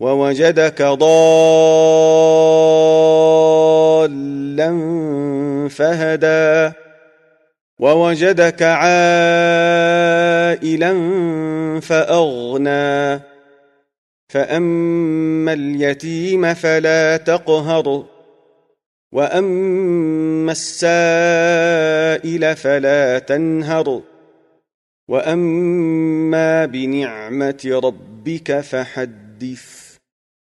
ووجدك ضالا فهدى ووجدك عائلا فاغنى فاما اليتيم فلا تقهر واما السائل فلا تنهر واما بنعمه ربك فحد the